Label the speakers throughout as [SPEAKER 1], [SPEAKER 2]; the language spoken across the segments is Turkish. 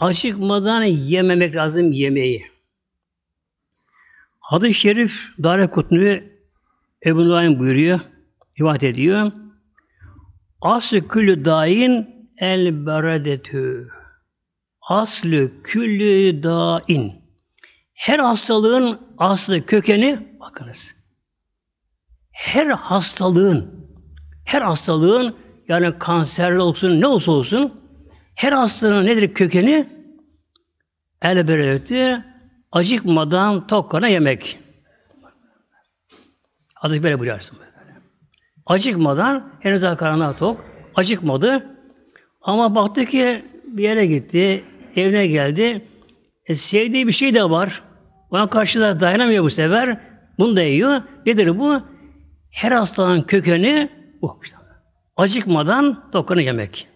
[SPEAKER 1] acıkmadan yememek lazım yemeği. Hadis-i Şerif Dare Kutnu Ebu Nuaym buyuruyor, rivayet ediyor. Aslı külü dain el beredetü. Aslı külü dain. Her hastalığın aslı kökeni bakınız. Her hastalığın her hastalığın yani kanserli olsun ne olsa olsun her hastanın nedir kökeni? El bereketi acıkmadan tokkana yemek. Hazreti böyle buyuruyorsun. Acıkmadan henüz karnına tok. Acıkmadı. Ama baktı ki bir yere gitti. Evine geldi. E, sevdiği bir şey de var. Ona karşı da dayanamıyor bu sefer. Bunu da yiyor. Nedir bu? Her hastalığın kökeni bu. Acıkmadan tokanı yemek.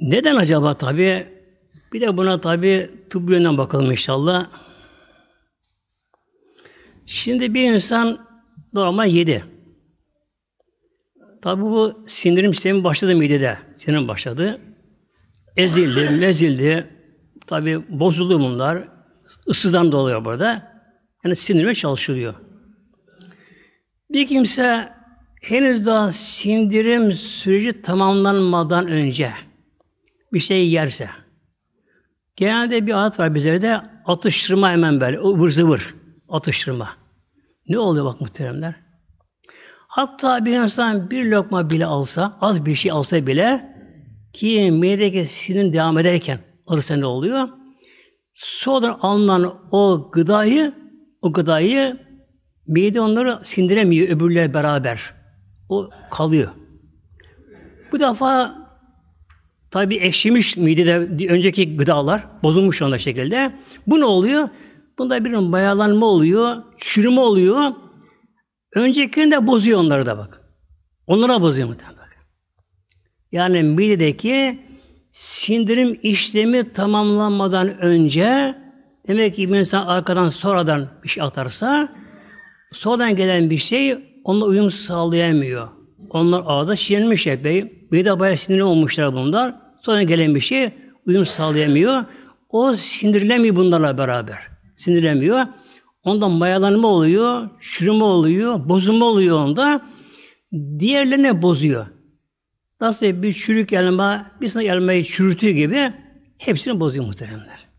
[SPEAKER 1] Neden acaba tabi? Bir de buna tabi tıbbi yönden bakalım inşallah. Şimdi bir insan normal yedi. Tabi bu sindirim sistemi başladı midede. Sindirim başladı. Ezildi, mezildi. Tabi bozuldu bunlar. Isıdan dolayı burada. Yani sindirme çalışılıyor. Bir kimse henüz daha sindirim süreci tamamlanmadan önce bir şey yerse. Genelde bir adet var de atıştırma hemen böyle ıvır zıvır atıştırma. Ne oluyor bak muhteremler? Hatta bir insan bir lokma bile alsa, az bir şey alsa bile ki midedeki sinin devam ederken alırsa ne oluyor? Sonra alınan o gıdayı, o gıdayı mide onları sindiremiyor öbürler beraber. O kalıyor. Bu defa Tabi eşimiş midede önceki gıdalar bozulmuş onda şekilde. Bu ne oluyor? Bunda bir bayalanma oluyor, çürüme oluyor. Öncekini de bozuyor onları da bak. Onlara bozuyor muhtemelen bak. Yani midedeki sindirim işlemi tamamlanmadan önce demek ki bir insan arkadan sonradan bir şey atarsa sonradan gelen bir şey onunla uyum sağlayamıyor. Onlar ağdaş yenmiş epey. Bir de bayağı sinirli olmuşlar bunlar. Sonra gelen bir şey uyum sağlayamıyor. O sindirilemiyor bunlarla beraber. Sindirilemiyor. Ondan mayalanma oluyor, çürüme oluyor, bozulma oluyor onda. Diğerlerine bozuyor. Nasıl bir çürük elma, bir sınav elmayı çürütüğü gibi hepsini bozuyor muhteremler.